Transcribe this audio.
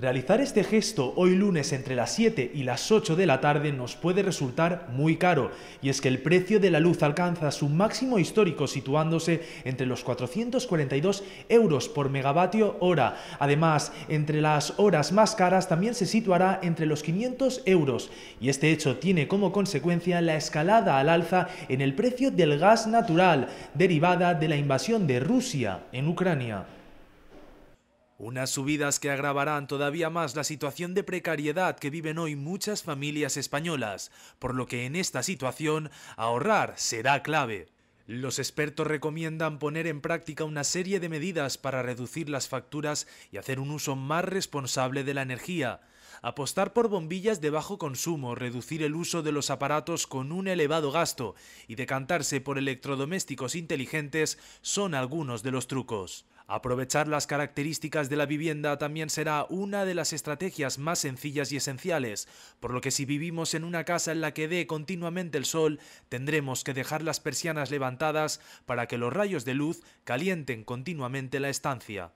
Realizar este gesto hoy lunes entre las 7 y las 8 de la tarde nos puede resultar muy caro, y es que el precio de la luz alcanza su máximo histórico situándose entre los 442 euros por megavatio hora. Además, entre las horas más caras también se situará entre los 500 euros, y este hecho tiene como consecuencia la escalada al alza en el precio del gas natural, derivada de la invasión de Rusia en Ucrania. Unas subidas que agravarán todavía más la situación de precariedad que viven hoy muchas familias españolas, por lo que en esta situación ahorrar será clave. Los expertos recomiendan poner en práctica una serie de medidas para reducir las facturas y hacer un uso más responsable de la energía, apostar por bombillas de bajo consumo, reducir el uso de los aparatos con un elevado gasto y decantarse por electrodomésticos inteligentes son algunos de los trucos. Aprovechar las características de la vivienda también será una de las estrategias más sencillas y esenciales, por lo que si vivimos en una casa en la que dé continuamente el sol, tendremos que dejar las persianas levantadas para que los rayos de luz calienten continuamente la estancia.